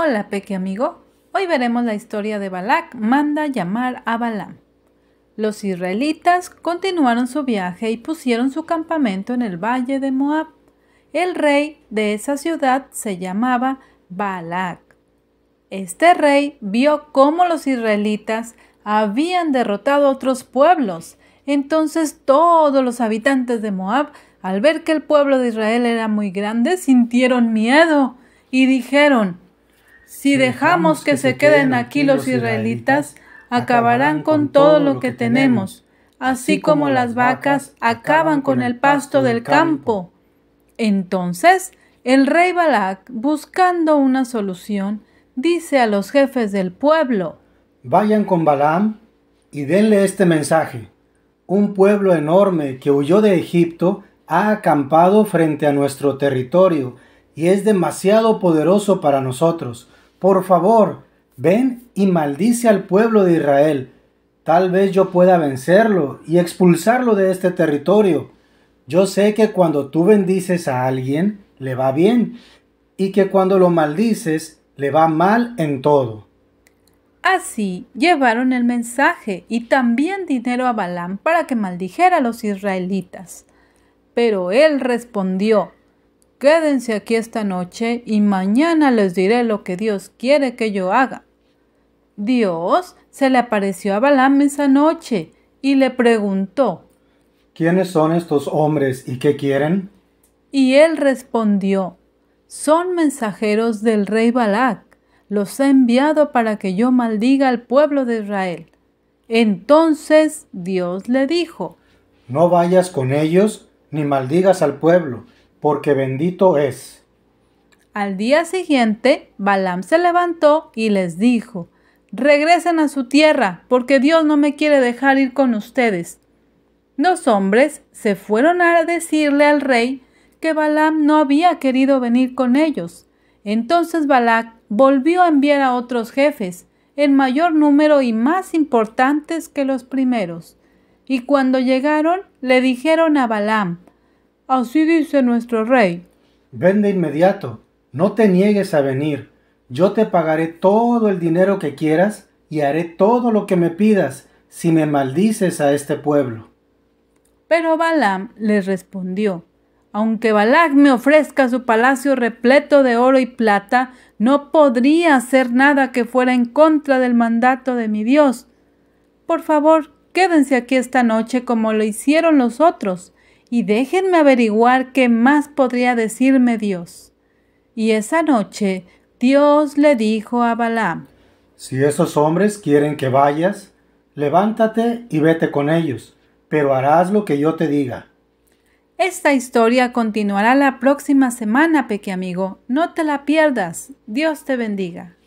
Hola, peque amigo. Hoy veremos la historia de Balak manda llamar a Balam. Los israelitas continuaron su viaje y pusieron su campamento en el valle de Moab. El rey de esa ciudad se llamaba Balak. Este rey vio cómo los israelitas habían derrotado otros pueblos. Entonces todos los habitantes de Moab, al ver que el pueblo de Israel era muy grande, sintieron miedo y dijeron, si dejamos que se queden aquí los israelitas, acabarán con todo lo que tenemos, así como las vacas acaban con el pasto del campo. Entonces, el rey Balac, buscando una solución, dice a los jefes del pueblo, Vayan con Balaam y denle este mensaje. Un pueblo enorme que huyó de Egipto ha acampado frente a nuestro territorio y es demasiado poderoso para nosotros por favor, ven y maldice al pueblo de Israel. Tal vez yo pueda vencerlo y expulsarlo de este territorio. Yo sé que cuando tú bendices a alguien, le va bien, y que cuando lo maldices, le va mal en todo. Así llevaron el mensaje y también dinero a Balaam para que maldijera a los israelitas. Pero él respondió, quédense aquí esta noche y mañana les diré lo que Dios quiere que yo haga. Dios se le apareció a Balaam esa noche y le preguntó, ¿quiénes son estos hombres y qué quieren? Y él respondió, son mensajeros del rey Balac, los ha enviado para que yo maldiga al pueblo de Israel. Entonces Dios le dijo, No vayas con ellos ni maldigas al pueblo porque bendito es. Al día siguiente, Balaam se levantó y les dijo, regresen a su tierra, porque Dios no me quiere dejar ir con ustedes. Los hombres se fueron a decirle al rey que Balaam no había querido venir con ellos. Entonces Balak volvió a enviar a otros jefes, en mayor número y más importantes que los primeros. Y cuando llegaron, le dijeron a Balaam, Así dice nuestro rey. Ven de inmediato, no te niegues a venir. Yo te pagaré todo el dinero que quieras y haré todo lo que me pidas si me maldices a este pueblo. Pero Balaam le respondió, aunque Balac me ofrezca su palacio repleto de oro y plata, no podría hacer nada que fuera en contra del mandato de mi Dios. Por favor, quédense aquí esta noche como lo hicieron los otros y déjenme averiguar qué más podría decirme Dios. Y esa noche Dios le dijo a Balaam, Si esos hombres quieren que vayas, levántate y vete con ellos, pero harás lo que yo te diga. Esta historia continuará la próxima semana, peque amigo. No te la pierdas. Dios te bendiga.